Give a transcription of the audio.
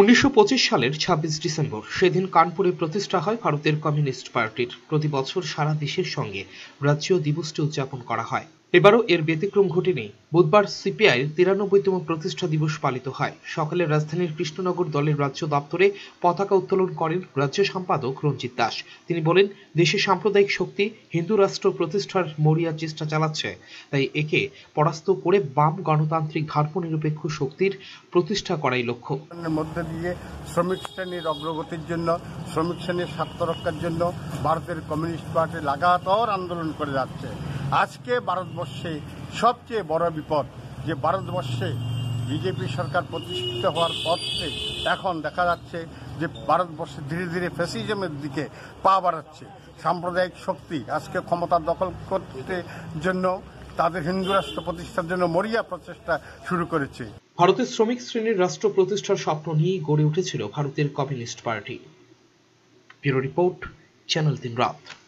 উনিশশো সালের ২৬ ডিসেম্বর সেদিন কানপুরে প্রতিষ্ঠা হয় ভারতের কমিউনিস্ট পার্টির প্রতি বছর সারা দেশের সঙ্গে রাজ্য দিবসটি উদযাপন করা হয় এবারও এর ব্যতিক্রম ঘটেনি বুধবার সিপিআইয়ের তিরানব্বইতম প্রতিষ্ঠা দিবস পালিত হয় সকালে রাজধানীর কৃষ্ণনগর দলের রাজ্য দপ্তরে পতাকা উত্তোলন করেন রাজ্য সম্পাদক রঞ্জিত দাস তিনি বলেন দেশে সাম্প্রদায়িক শক্তি হিন্দু রাষ্ট্র প্রতিষ্ঠার মরিয়া চেষ্টা চালাচ্ছে তাই একে পরাস্ত করে বাম গণতান্ত্রিক নিরপেক্ষ শক্তির প্রতিষ্ঠা করাই লক্ষ্য মধ্যে দিয়ে শ্রমিক শ্রেণীর অগ্রগতির জন্য শ্রমিক শ্রেণীর স্বার্থ রক্ষার জন্য ভারতের কমিউনিস্ট পার্টি লাগাতার আন্দোলন করে যাচ্ছে আজকে ভারতবর্ষে সবচেয়ে বড় বিপদ যে ভারতবর্ষে বিজেপি সরকার প্রতিষ্ঠিত হওয়ার পথে এখন দেখা যাচ্ছে যে ভারতবর্ষে ধীরে ধীরে ফ্যাসিজমের দিকে পা বাড়াচ্ছে সাম্প্রদায়িক শক্তি আজকে ক্ষমতা দখল করতে জন্য তাদের হিন্দু রাষ্ট্র প্রতিষ্ঠার জন্য মরিয়া প্রচেষ্টা শুরু করেছে ভারতের শ্রমিক শ্রেণীর রাষ্ট্র প্রতিষ্ঠার স্বপ্ন নিয়ে গড়ে উঠেছিল ভারতের communist party bureau report channel তিন রাত